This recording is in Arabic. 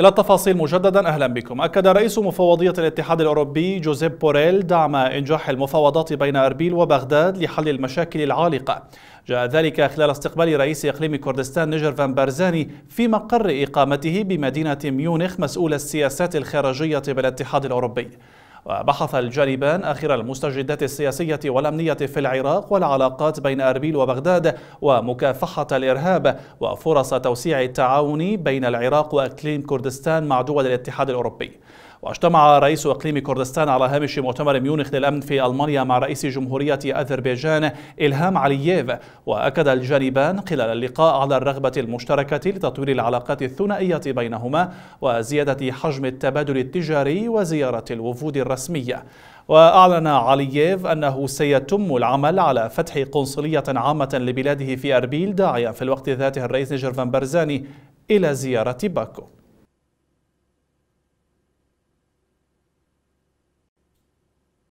إلى التفاصيل مجددا أهلا بكم أكد رئيس مفوضية الاتحاد الأوروبي جوزيب بوريل دعم إنجاح المفاوضات بين أربيل وبغداد لحل المشاكل العالقة جاء ذلك خلال استقبال رئيس إقليم كردستان نجر فان بارزاني في مقر إقامته بمدينة ميونخ مسؤول السياسات الخارجية بالاتحاد الأوروبي وبحث الجانبان آخر المستجدات السياسية والأمنية في العراق والعلاقات بين أربيل وبغداد ومكافحة الإرهاب وفرص توسيع التعاون بين العراق وأقليم كردستان مع دول الاتحاد الأوروبي واجتمع رئيس إقليم كردستان على هامش مؤتمر ميونخ للأمن في ألمانيا مع رئيس جمهورية أذربيجان إلهام علييف وأكد الجانبان خلال اللقاء على الرغبة المشتركة لتطوير العلاقات الثنائية بينهما وزيادة حجم التبادل التجاري وزيارة الوفود الرسمية وأعلن علييف أنه سيتم العمل على فتح قنصلية عامة لبلاده في أربيل داعيا في الوقت ذاته الرئيس نيجر فان برزاني إلى زيارة باكو